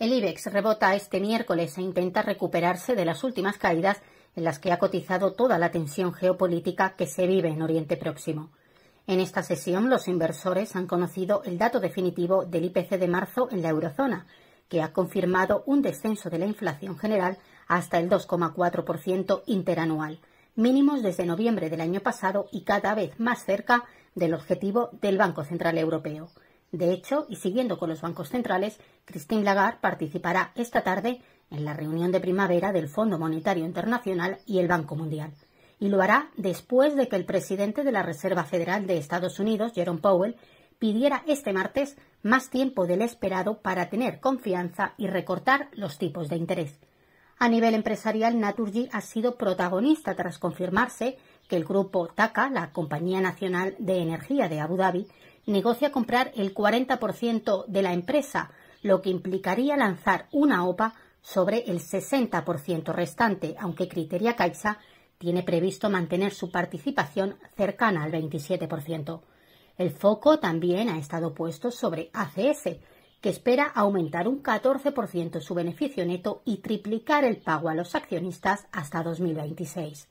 El IBEX rebota este miércoles e intenta recuperarse de las últimas caídas en las que ha cotizado toda la tensión geopolítica que se vive en Oriente Próximo. En esta sesión, los inversores han conocido el dato definitivo del IPC de marzo en la eurozona, que ha confirmado un descenso de la inflación general hasta el 2,4% interanual, mínimos desde noviembre del año pasado y cada vez más cerca del objetivo del Banco Central Europeo. De hecho, y siguiendo con los bancos centrales, Christine Lagarde participará esta tarde en la reunión de primavera del Fondo Monetario Internacional y el Banco Mundial. Y lo hará después de que el presidente de la Reserva Federal de Estados Unidos, Jerome Powell, pidiera este martes más tiempo del esperado para tener confianza y recortar los tipos de interés. A nivel empresarial, Naturgy ha sido protagonista tras confirmarse que el grupo TACA, la Compañía Nacional de Energía de Abu Dhabi, negocia comprar el 40% de la empresa, lo que implicaría lanzar una OPA sobre el 60% restante, aunque Criteria Caixa tiene previsto mantener su participación cercana al 27%. El foco también ha estado puesto sobre ACS, que espera aumentar un 14% su beneficio neto y triplicar el pago a los accionistas hasta 2026.